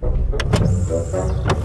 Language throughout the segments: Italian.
Thank you.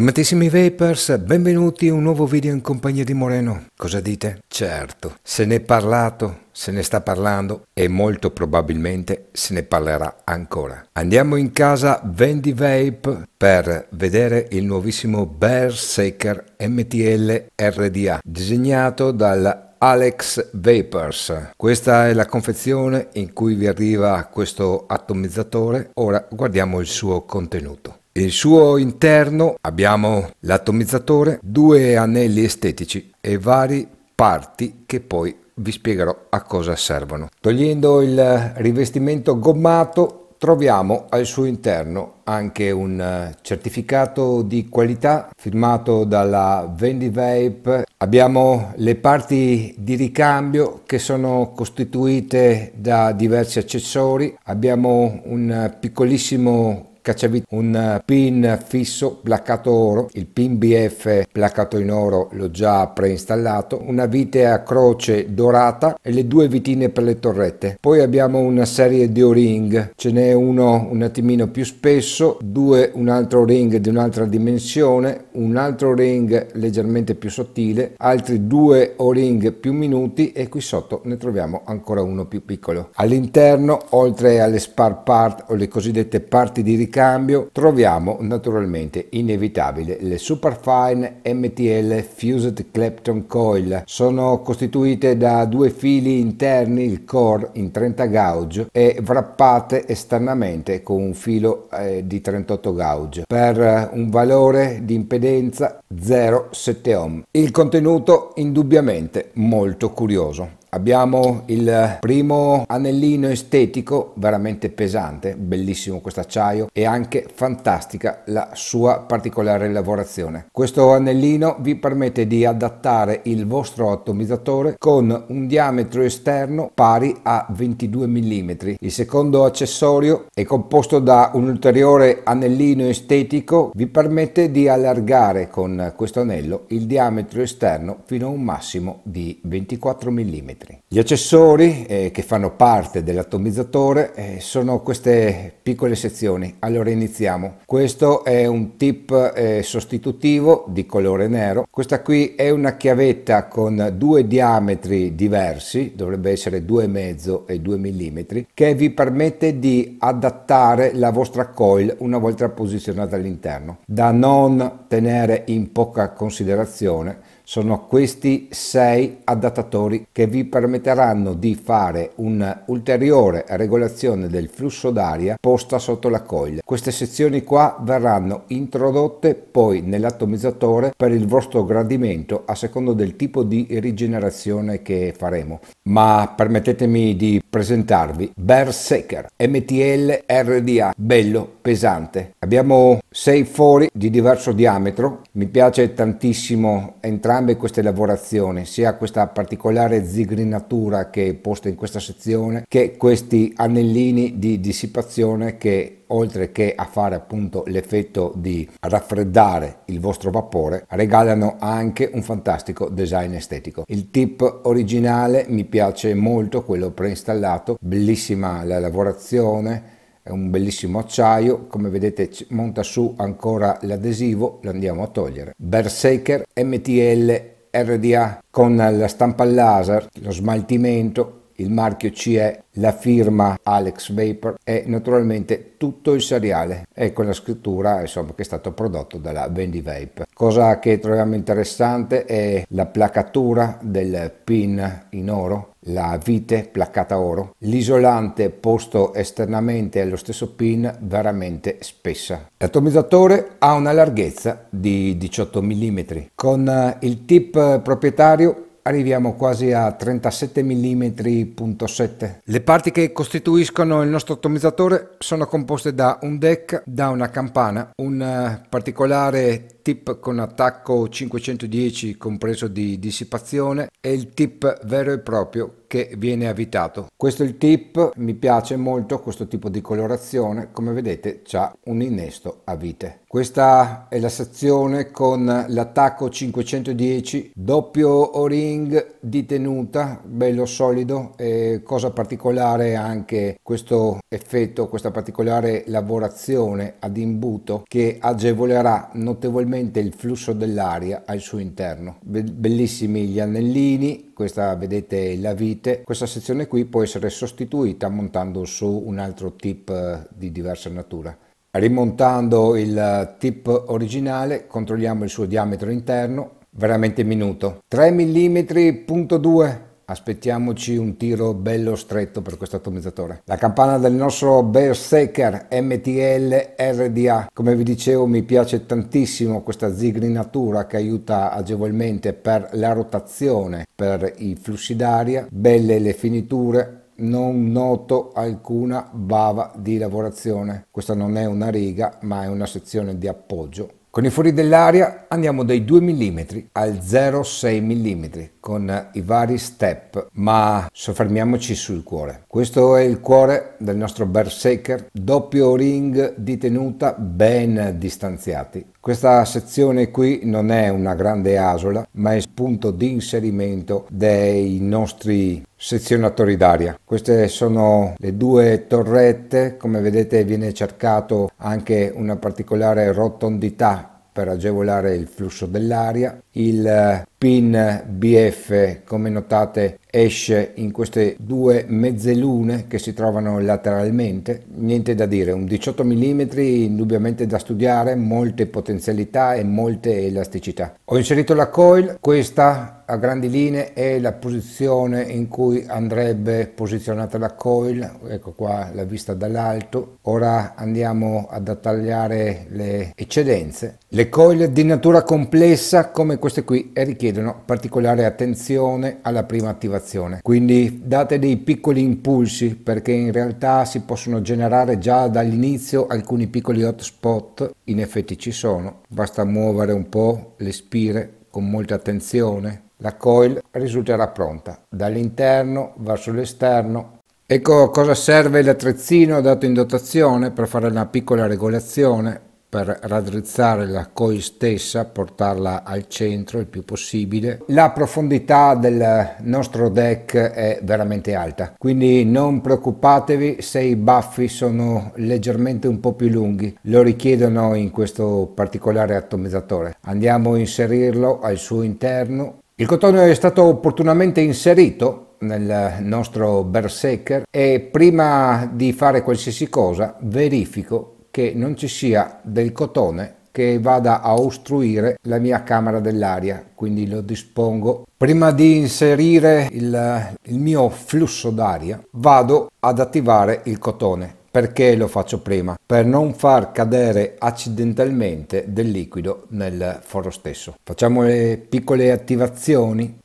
Stimatissimi Vapers, benvenuti a un nuovo video in compagnia di Moreno. Cosa dite? Certo, se ne è parlato, se ne sta parlando e molto probabilmente se ne parlerà ancora. Andiamo in casa Vendi Vape per vedere il nuovissimo Bear Seeker MTL RDA disegnato dal Alex Vapers. Questa è la confezione in cui vi arriva questo atomizzatore. Ora guardiamo il suo contenuto. Il suo interno abbiamo l'atomizzatore, due anelli estetici e vari parti che poi vi spiegherò a cosa servono. Togliendo il rivestimento gommato troviamo al suo interno anche un eh, certificato di qualità firmato dalla Vendivape. Abbiamo le parti di ricambio che sono costituite da diversi accessori, abbiamo un eh, piccolissimo cacciavite, un eh, pin fisso placcato oro, il pin BF placcato in oro l'ho già preinstallato, una vite a croce dorata e le due vitine per le torrette. Poi abbiamo una serie di o-ring, ce n'è uno un attimino più spesso, due un altro ring di un'altra dimensione, un altro ring leggermente più sottile, altri due o-ring più minuti e qui sotto ne troviamo ancora uno più piccolo. All'interno, oltre alle spar part o le cosiddette parti di ricordo, cambio troviamo naturalmente inevitabile le Superfine MTL Fused Clapton Coil. Sono costituite da due fili interni, il core in 30 gauge e wrappate esternamente con un filo eh, di 38 gauge per eh, un valore di impedenza 0,7 ohm. Il contenuto indubbiamente molto curioso. Abbiamo il primo anellino estetico veramente pesante, bellissimo questo acciaio e anche fantastica la sua particolare lavorazione. Questo anellino vi permette di adattare il vostro atomizzatore con un diametro esterno pari a 22 mm. Il secondo accessorio è composto da un ulteriore anellino estetico, vi permette di allargare con questo anello il diametro esterno fino a un massimo di 24 mm millimetri. Gli accessori eh, che fanno parte dell'atomizzatore eh, sono queste piccole sezioni. Allora iniziamo. Questo è un tip eh, sostitutivo di colore nero. Questa qui è una chiavetta con due diametri diversi, dovrebbe essere 2,5 e 2 mm, che vi permette di adattare la vostra coil una volta posizionata all'interno, da non tenere in poca considerazione sono questi sei adattatori che vi permetteranno di fare un'ulteriore regolazione del flusso d'aria posta sotto la coglia. Queste sezioni qua verranno introdotte poi nell'atomizzatore per il vostro gradimento a secondo del tipo di rigenerazione che faremo. Ma permettetemi di presentarvi Berserker MTL RDA, bello, pesante. Abbiamo sei fori di diverso diametro, mi piace tantissimo entrambi entrambe queste lavorazioni, sia questa particolare zigrinatura che è posta in questa sezione, che questi anellini di dissipazione che oltre che a fare appunto l'effetto di raffreddare il vostro vapore, regalano anche un fantastico design estetico. Il tip originale mi piace molto, quello preinstallato, bellissima la lavorazione, è un bellissimo acciaio come vedete monta su ancora l'adesivo lo andiamo a togliere Berserker MTL RDA con la stampa laser lo smaltimento il marchio CE, la firma Alex Vapor e naturalmente tutto il seriale e con la scrittura insomma, che è stato prodotto dalla Vendi Vape. Cosa che troviamo interessante è la placatura del pin in oro la vite placcata oro, l'isolante posto esternamente allo stesso pin veramente spessa. L'atomizzatore ha una larghezza di 18 mm. Con eh, il tip proprietario arriviamo quasi a 37 mm.7. Le parti che costituiscono il nostro atomizzatore sono composte da un deck, da una campana, un eh, particolare tip con attacco 510 compreso di dissipazione e il tip vero e proprio che viene avvitato. Questo è il tip, mi piace molto questo tipo di colorazione, come vedete c'è un innesto a vite. Questa è la sezione con l'attacco 510, doppio o-ring di tenuta, bello solido e cosa particolare anche questo effetto, questa particolare lavorazione ad imbuto che agevolerà notevolmente probabilmente il flusso dell'aria al suo interno. bellissimi gli anellini, questa vedete la vite, questa sezione qui può essere sostituita montando su un altro tip eh, di diversa natura. Rimontando il tip originale controlliamo il suo diametro interno, veramente minuto. 3 mm.2 Aspettiamoci un tiro bello stretto per questo atomizzatore. La campana del nostro Berserker MTL RDA. Come vi dicevo mi piace tantissimo questa zigrinatura che aiuta agevolmente per la rotazione, per i flussi d'aria. Belle le finiture, non noto alcuna bava di lavorazione. Questa non è una riga, ma è una sezione di appoggio con i fori dell'aria andiamo dai 2 mm al 0,6 mm con i vari step, ma soffermiamoci sul cuore. Questo è il cuore del nostro Berserker, doppio ring di tenuta ben distanziati. Questa sezione qui non è una grande asola, ma è il punto di inserimento dei nostri sezionatori d'aria. Queste sono le due torrette, come vedete viene cercato anche una particolare rotondità per agevolare il flusso dell'aria. Il eh, pin BF come notate esce in queste due mezzelune che si trovano lateralmente niente da dire un 18 mm indubbiamente da studiare molte potenzialità e molte elasticità ho inserito la coil questa a grandi linee è la posizione in cui andrebbe posizionata la coil ecco qua la vista dall'alto ora andiamo ad attagliare le eccedenze le coil di natura complessa come queste qui è richiesta richiedono particolare attenzione alla prima attivazione. Quindi date dei piccoli impulsi perché in realtà si possono generare già dall'inizio alcuni piccoli hotspot, in effetti ci sono, basta muovere un po' le spire con molta attenzione. La coil risulterà pronta dall'interno verso l'esterno Ecco a cosa serve l'attrezzino dato in dotazione per fare una piccola regolazione per raddrizzare la koi stessa, portarla al centro il più possibile. La profondità del nostro deck è veramente alta, quindi non preoccupatevi se i baffi sono leggermente un po' più lunghi, lo richiedono in questo particolare atomizzatore. Andiamo a inserirlo al suo interno. Il cotone è stato opportunamente inserito nel nostro berserker e prima di fare qualsiasi cosa verifico che non ci sia del cotone che vada a ostruire la mia camera dell'aria quindi lo dispongo prima di inserire il, il mio flusso d'aria vado ad attivare il cotone perché lo faccio prima per non far cadere accidentalmente del liquido nel foro stesso facciamo le piccole attivazioni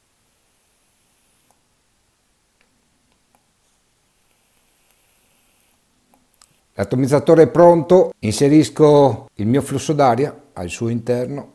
L'atomizzatore è pronto, inserisco il mio flusso d'aria al suo interno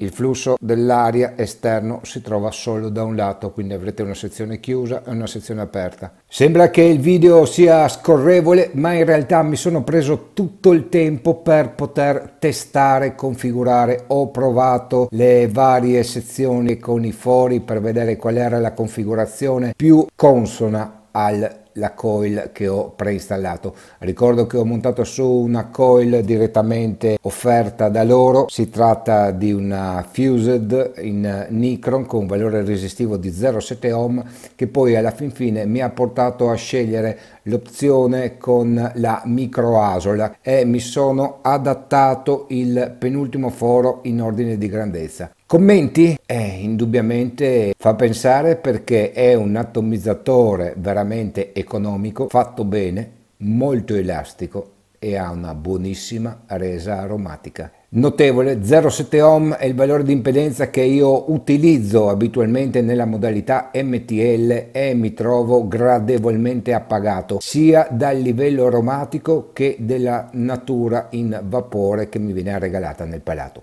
Il flusso dell'aria esterno si trova solo da un lato, quindi avrete una sezione chiusa e una sezione aperta. Sembra che il video sia scorrevole, ma in realtà mi sono preso tutto il tempo per poter testare, configurare. Ho provato le varie sezioni con i fori per vedere qual era la configurazione più consona al la coil che ho preinstallato ricordo che ho montato su una coil direttamente offerta da loro si tratta di una fused in Nikron con valore resistivo di 0,7 ohm che poi alla fin fine mi ha portato a scegliere l'opzione con la micro asola e mi sono adattato il penultimo foro in ordine di grandezza Commenti? Eh, indubbiamente fa pensare perché è un atomizzatore veramente economico, fatto bene, molto elastico e ha una buonissima resa aromatica. Notevole, 0,7 ohm è il valore di impedenza che io utilizzo abitualmente nella modalità MTL e mi trovo gradevolmente appagato sia dal livello aromatico che della natura in vapore che mi viene regalata nel palato.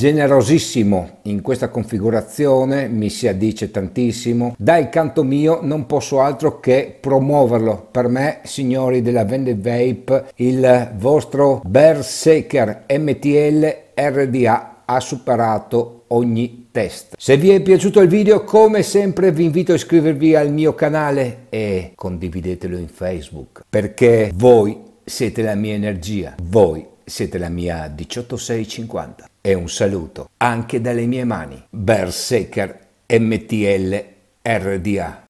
generosissimo in questa configurazione, mi si addice tantissimo. Dal canto mio non posso altro che promuoverlo. Per me, signori della Vende Vape, il vostro Berserker MTL RDA ha superato ogni test. Se vi è piaciuto il video, come sempre vi invito a iscrivervi al mio canale e condividetelo in Facebook, perché voi siete la mia energia, voi siete la mia 18650. E un saluto anche dalle mie mani. Berserker MTL RDA.